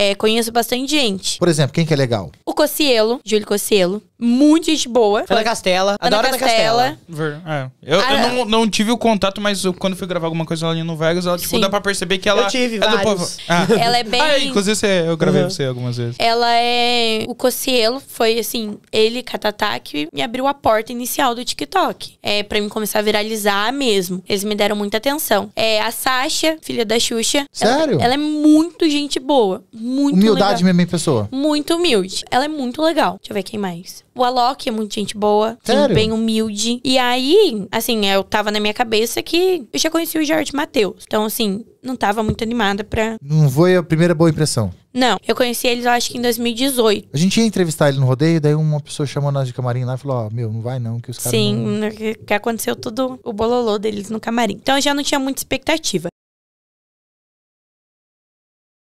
é, conheço bastante gente. Por exemplo, quem que é legal? O Cocielo, Júlio Cocielo muito gente boa. Ana Castela. Adoro Castela. Ana Castela. É. Eu, eu ah, não, é. não, tive o contato, mas eu, quando fui gravar alguma coisa ali no Vegas, ela, tipo, Sim. dá pra perceber que ela... Eu tive é vários. Ah. Ela é bem... Ah, inclusive você, eu gravei uhum. você algumas vezes. Ela é... O Cossielo foi, assim, ele, Catatá, que me abriu a porta inicial do TikTok. É, pra mim começar a viralizar mesmo. Eles me deram muita atenção. É, a Sasha, filha da Xuxa. É Sério? Ela, ela é muito gente boa. Muito Humildade legal. mesmo, em pessoa? Muito humilde. Ela é muito legal. Deixa eu ver quem mais. O Alok é muito gente boa, Sério? bem humilde. E aí, assim, é, eu tava na minha cabeça que eu já conheci o Jorge Matheus. Então, assim, não tava muito animada pra. Não foi a primeira boa impressão. Não, eu conheci eles, eu acho que em 2018. A gente ia entrevistar ele no rodeio, daí uma pessoa chamou nós de camarim lá e falou: Ó, oh, meu, não vai não, que os caras. Sim, não... que aconteceu tudo o bololô deles no camarim. Então eu já não tinha muita expectativa.